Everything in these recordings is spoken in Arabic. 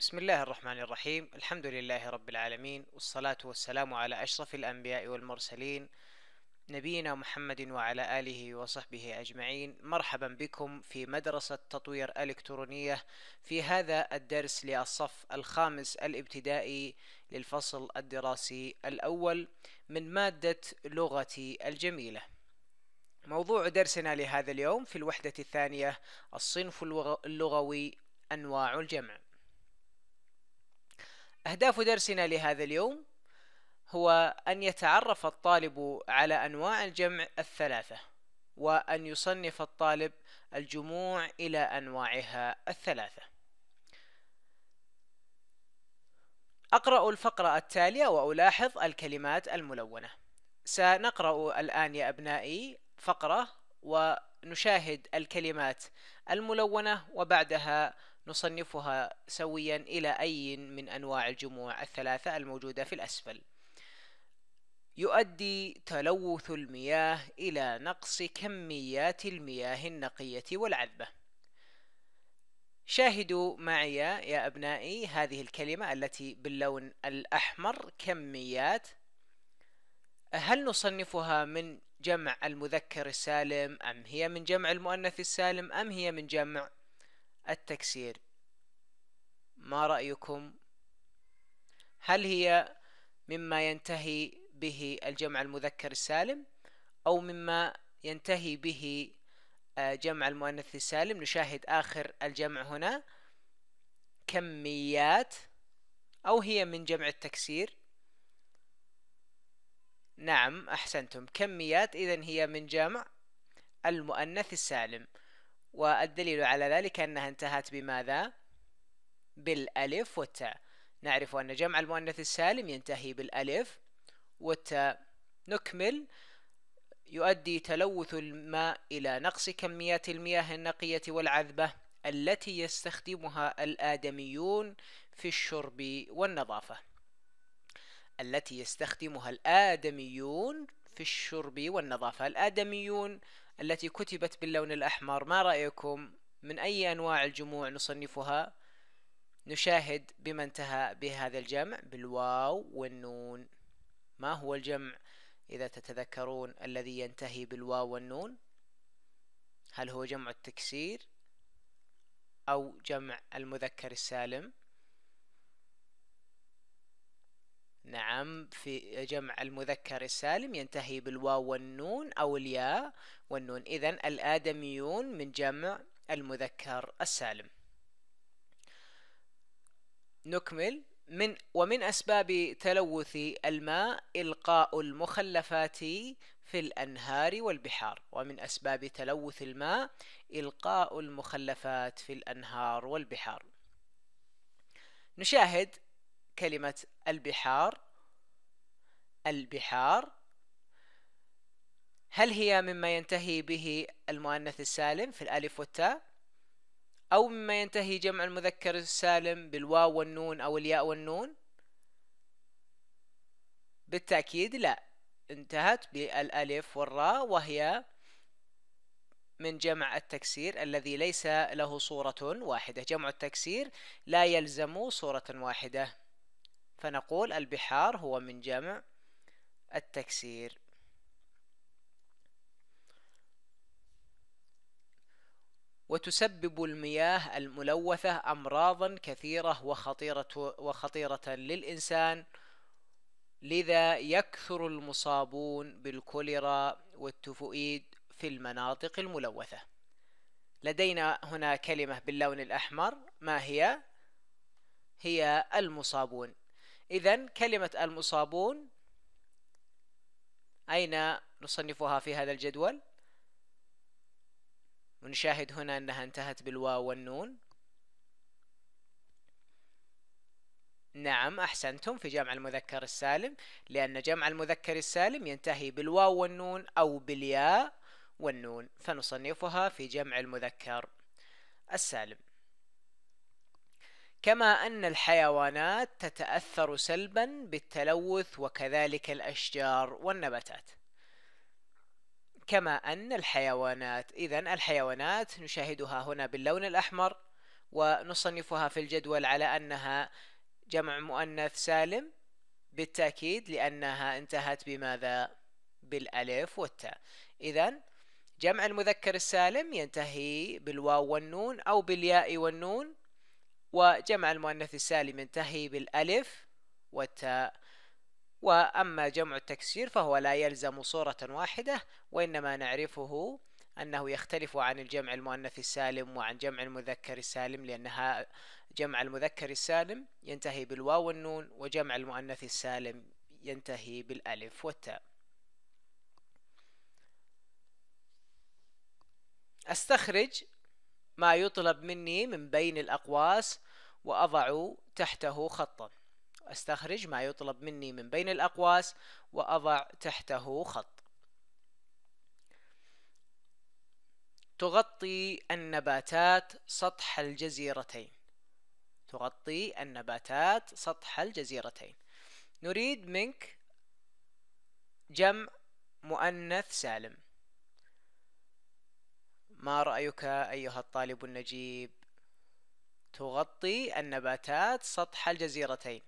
بسم الله الرحمن الرحيم الحمد لله رب العالمين والصلاة والسلام على أشرف الأنبياء والمرسلين نبينا محمد وعلى آله وصحبه أجمعين مرحبا بكم في مدرسة تطوير إلكترونية في هذا الدرس للصف الخامس الابتدائي للفصل الدراسي الأول من مادة لغتي الجميلة موضوع درسنا لهذا اليوم في الوحدة الثانية الصنف اللغوي أنواع الجمع أهداف درسنا لهذا اليوم هو أن يتعرف الطالب على أنواع الجمع الثلاثة وأن يصنف الطالب الجموع إلى أنواعها الثلاثة أقرأ الفقرة التالية وألاحظ الكلمات الملونة سنقرأ الآن يا أبنائي فقرة ونشاهد الكلمات الملونة وبعدها نصنفها سويا إلى أي من أنواع الجموع الثلاثة الموجودة في الأسفل يؤدي تلوث المياه إلى نقص كميات المياه النقية والعذبة شاهدوا معي يا أبنائي هذه الكلمة التي باللون الأحمر كميات هل نصنفها من جمع المذكر السالم أم هي من جمع المؤنث السالم أم هي من جمع التكسير ما رأيكم هل هي مما ينتهي به الجمع المذكر السالم أو مما ينتهي به آه، جمع المؤنث السالم نشاهد آخر الجمع هنا كميات أو هي من جمع التكسير نعم أحسنتم كميات إذا هي من جمع المؤنث السالم والدليل على ذلك أنها انتهت بماذا؟ بالألف والتاء نعرف أن جمع المؤنث السالم ينتهي بالألف والتاء نكمل يؤدي تلوث الماء إلى نقص كميات المياه النقية والعذبة التي يستخدمها الآدميون في الشرب والنظافة التي يستخدمها الآدميون في الشرب والنظافة الآدميون التي كتبت باللون الأحمر ما رأيكم من أي أنواع الجموع نصنفها نشاهد بما انتهى بهذا الجمع بالواو والنون ما هو الجمع إذا تتذكرون الذي ينتهي بالواو والنون هل هو جمع التكسير أو جمع المذكر السالم نعم في جمع المذكر السالم ينتهي بالواو والنون أو الياء والنون إذا الآدميون من جمع المذكر السالم نكمل من ومن أسباب تلوث الماء إلقاء المخلفات في الأنهار والبحار ومن أسباب تلوث الماء إلقاء المخلفات في الأنهار والبحار نشاهد كلمة البحار البحار هل هي مما ينتهي به المؤنث السالم في الألف والتاء أو مما ينتهي جمع المذكر السالم بالواو والنون أو الياء والنون بالتأكيد لا انتهت بالألف والراء وهي من جمع التكسير الذي ليس له صورة واحدة جمع التكسير لا يلزم صورة واحدة فنقول البحار هو من جمع التكسير وتسبب المياه الملوثة أمراضا كثيرة وخطيرة, وخطيرة للإنسان لذا يكثر المصابون بالكوليرا والتفوئيد في المناطق الملوثة لدينا هنا كلمة باللون الأحمر ما هي؟ هي المصابون إذا كلمة المصابون أين نصنفها في هذا الجدول ونشاهد هنا أنها انتهت بالواو والنون نعم أحسنتم في جمع المذكر السالم لأن جمع المذكر السالم ينتهي بالواو والنون أو بالياء والنون فنصنفها في جمع المذكر السالم كما أن الحيوانات تتأثر سلبا بالتلوث وكذلك الأشجار والنباتات كما أن الحيوانات إذا الحيوانات نشاهدها هنا باللون الأحمر ونصنفها في الجدول على أنها جمع مؤنث سالم بالتأكيد لأنها انتهت بماذا؟ بالألف والتاء إذا جمع المذكر السالم ينتهي بالواو والنون أو بالياء والنون وجمع المؤنث السالم ينتهي بالألف والتاء وأما جمع التكسير فهو لا يلزم صورة واحدة وإنما نعرفه أنه يختلف عن الجمع المؤنث السالم وعن جمع المذكر السالم لأنها جمع المذكر السالم ينتهي بالواو والنون وجمع المؤنث السالم ينتهي بالألف والتاء استخرج ما يطلب مني من بين الأقواس وأضع تحته خطا أستخرج ما يطلب مني من بين الأقواس وأضع تحته خط تغطي النباتات سطح الجزيرتين تغطي النباتات سطح الجزيرتين نريد منك جمع مؤنث سالم ما رأيك أيها الطالب النجيب؟ تغطي النباتات سطح الجزيرتين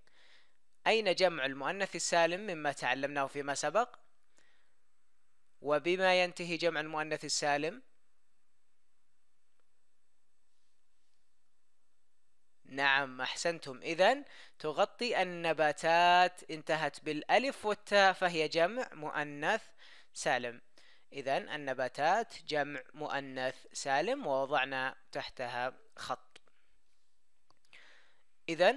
أين جمع المؤنث السالم مما تعلمناه فيما سبق؟ وبما ينتهي جمع المؤنث السالم؟ نعم أحسنتم إذا تغطي النباتات انتهت بالألف والتاء فهي جمع مؤنث سالم إذا النباتات جمع مؤنث سالم ووضعنا تحتها خط إذا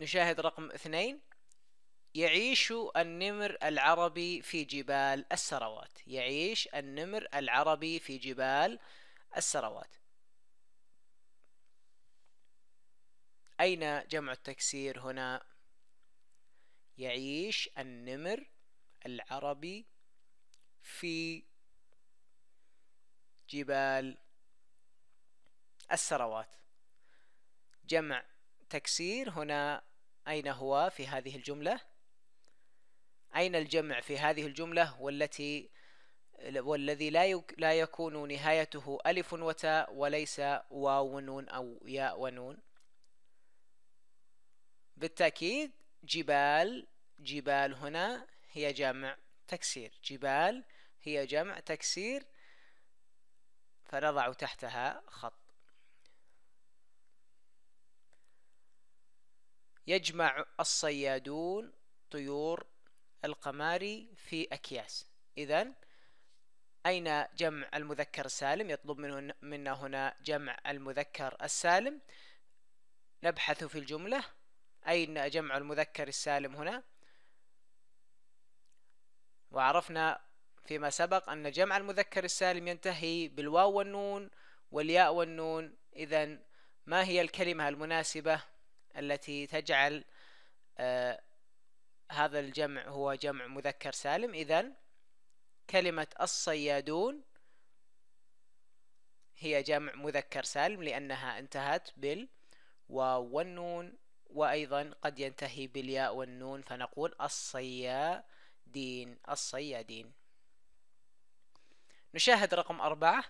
نشاهد رقم اثنين يعيش النمر العربي في جبال السروات يعيش النمر العربي في جبال السروات أين جمع التكسير هنا؟ يعيش النمر العربي في جبال السروات جمع تكسير هنا أين هو في هذه الجملة أين الجمع في هذه الجملة والتي والذي لا لا يكون نهايته ألف وتاء وليس واو ونون أو ياء ونون بالتأكيد جبال جبال هنا هي جمع تكسير جبال هي جمع تكسير فنضع تحتها خط يجمع الصيادون طيور القماري في أكياس إذا أين جمع المذكر السالم يطلب منه منا هنا جمع المذكر السالم نبحث في الجملة أين جمع المذكر السالم هنا وعرفنا فيما سبق أن جمع المذكر السالم ينتهي بالواو والنون والياء والنون إذا ما هي الكلمة المناسبة التي تجعل آه، هذا الجمع هو جمع مذكر سالم إذا كلمة الصيادون هي جمع مذكر سالم لأنها انتهت بالواو والنون وأيضا قد ينتهي بالياء والنون فنقول الصيادون دين الصيادين نشاهد رقم أربعة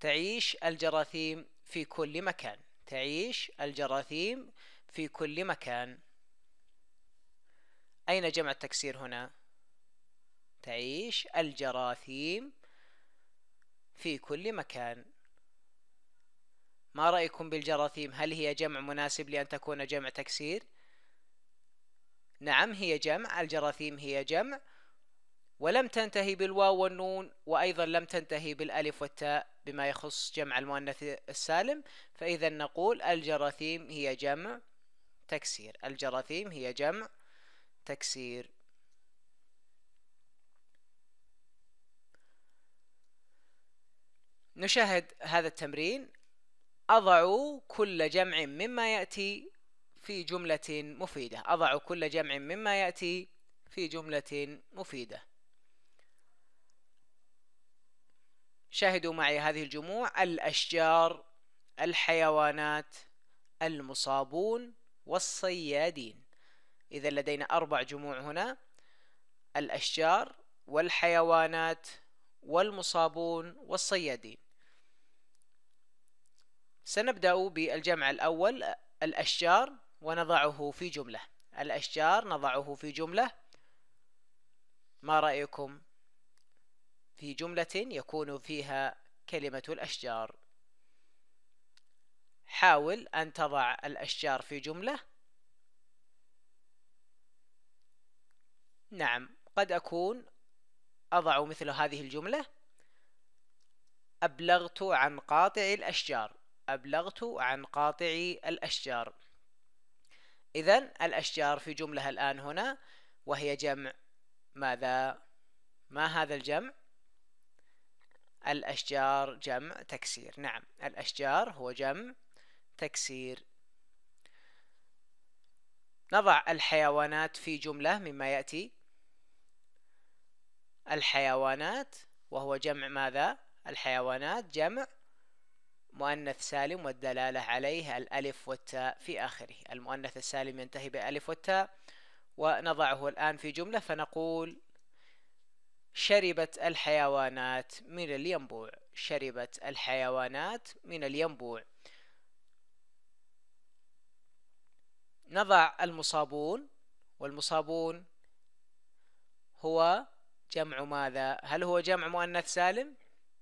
تعيش الجراثيم في كل مكان تعيش الجراثيم في كل مكان أين جمع التكسير هنا؟ تعيش الجراثيم في كل مكان ما رأيكم بالجراثيم؟ هل هي جمع مناسب لأن تكون جمع تكسير؟ نعم هي جمع الجراثيم هي جمع ولم تنتهي بالواو والنون وأيضا لم تنتهي بالألف والتاء بما يخص جمع المؤنث السالم فإذا نقول الجراثيم هي جمع تكسير الجراثيم هي جمع تكسير نشاهد هذا التمرين أضعوا كل جمع مما يأتي في جملة مفيدة أضع كل جمع مما يأتي في جملة مفيدة شاهدوا معي هذه الجموع الأشجار الحيوانات المصابون والصيادين إذا لدينا أربع جموع هنا الأشجار والحيوانات والمصابون والصيادين سنبدأ بالجمع الأول الأشجار ونضعه في جملة الأشجار نضعه في جملة ما رأيكم في جملة يكون فيها كلمة الأشجار حاول أن تضع الأشجار في جملة نعم قد أكون أضع مثل هذه الجملة أبلغت عن قاطع الأشجار أبلغت عن قاطع الأشجار إذا الأشجار في جملة الآن هنا وهي جمع ماذا؟ ما هذا الجمع؟ الأشجار جمع تكسير نعم الأشجار هو جمع تكسير نضع الحيوانات في جملة مما يأتي الحيوانات وهو جمع ماذا؟ الحيوانات جمع مؤنث سالم والدلالة عليه الألف والتاء في آخره المؤنث السالم ينتهي بألف والتاء ونضعه الآن في جملة فنقول شربت الحيوانات من الينبوع شربت الحيوانات من الينبوع نضع المصابون والمصابون هو جمع ماذا هل هو جمع مؤنث سالم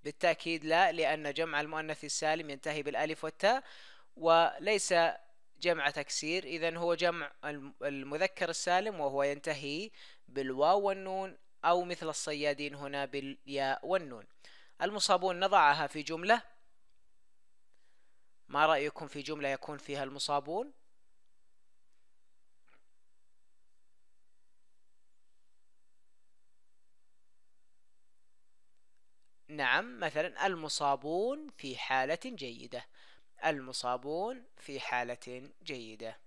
بالتأكيد لا لأن جمع المؤنث السالم ينتهي بالألف والتاء وليس جمع تكسير إذا هو جمع المذكر السالم وهو ينتهي بالواو والنون أو مثل الصيادين هنا بالياء والنون المصابون نضعها في جملة ما رأيكم في جملة يكون فيها المصابون؟ نعم مثلا المصابون في حالة جيدة المصابون في حالة جيدة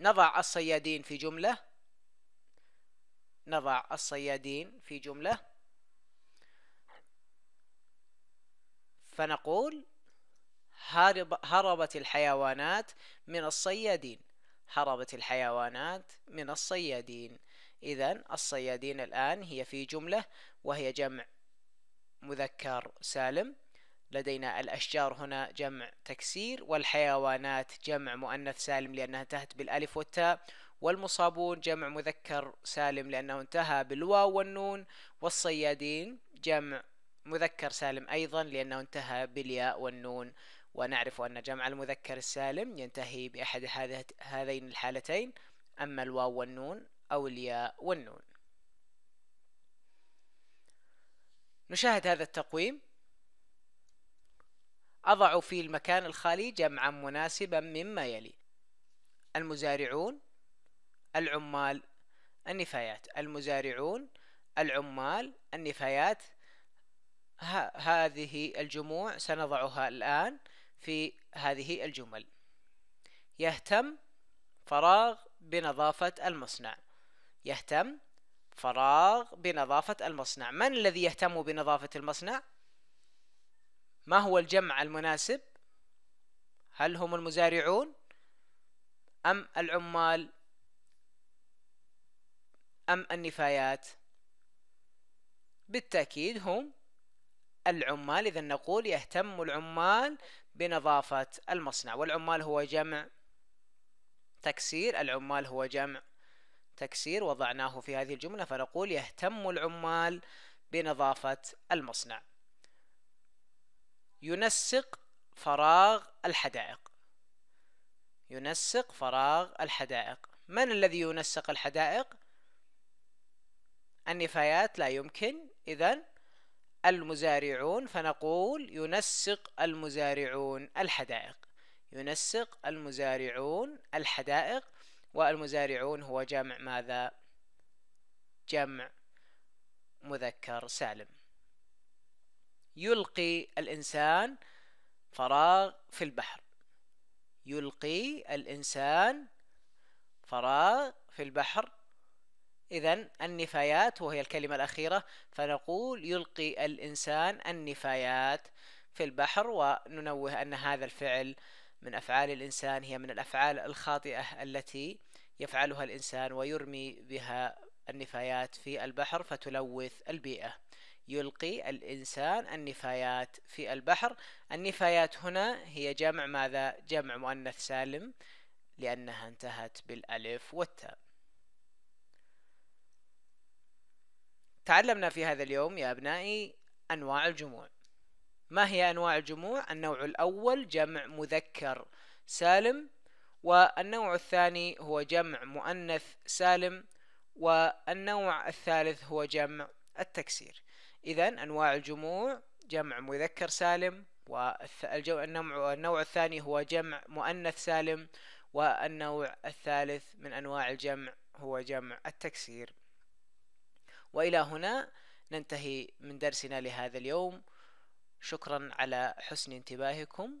نضع الصيادين في جملة نضع الصيادين في جملة فنقول هرب هربت الحيوانات من الصيادين هربت الحيوانات من الصيادين إذا الصيادين الآن هي في جملة وهي جمع مذكر سالم لدينا الأشجار هنا جمع تكسير والحيوانات جمع مؤنث سالم لأنها انتهت بالألف والتاء والمصابون جمع مذكر سالم لأنه انتهى بالواو والنون والصيادين جمع مذكر سالم أيضا لأنه انتهى بالياء والنون ونعرف أن جمع المذكر السالم ينتهي بأحد هذين الحالتين أما الواو والنون أو الياء والنون نشاهد هذا التقويم أضع في المكان الخالي جمعا مناسبا مما يلي المزارعون العمال النفايات المزارعون العمال النفايات هذه الجموع سنضعها الآن في هذه الجمل يهتم فراغ بنظافة المصنع يهتم فراغ بنظافة المصنع من الذي يهتم بنظافة المصنع؟ ما هو الجمع المناسب؟ هل هم المزارعون؟ أم العمال؟ أم النفايات؟ بالتأكيد هم العمال إذا نقول يهتم العمال بنظافة المصنع والعمال هو جمع تكسير العمال هو جمع تكسير وضعناه في هذه الجملة فنقول يهتم العمال بنظافة المصنع ينسق فراغ الحدائق ينسق فراغ الحدائق من الذي ينسق الحدائق؟ النفايات لا يمكن إذا المزارعون فنقول ينسق المزارعون الحدائق ينسق المزارعون الحدائق والمزارعون هو جمع ماذا جمع مذكر سالم يلقي الإنسان فراغ في البحر يلقي الإنسان فراغ في البحر إذا النفايات وهي الكلمة الأخيرة فنقول يلقي الإنسان النفايات في البحر وننوه أن هذا الفعل من أفعال الإنسان هي من الأفعال الخاطئة التي يفعلها الإنسان ويرمي بها النفايات في البحر فتلوث البيئة يلقي الإنسان النفايات في البحر النفايات هنا هي جمع ماذا؟ جمع مؤنث سالم لأنها انتهت بالألف والتاء تعلمنا في هذا اليوم يا أبنائي أنواع الجموع ما هي أنواع الجموع؟ النوع الأول جمع مذكر سالم والنوع الثاني هو جمع مؤنث سالم والنوع الثالث هو جمع التكسير إذا أنواع الجموع جمع مذكر سالم والنوع الثاني هو جمع مؤنث سالم والنوع الثالث من أنواع الجمع هو جمع التكسير وإلى هنا ننتهي من درسنا لهذا اليوم شكرا على حسن انتباهكم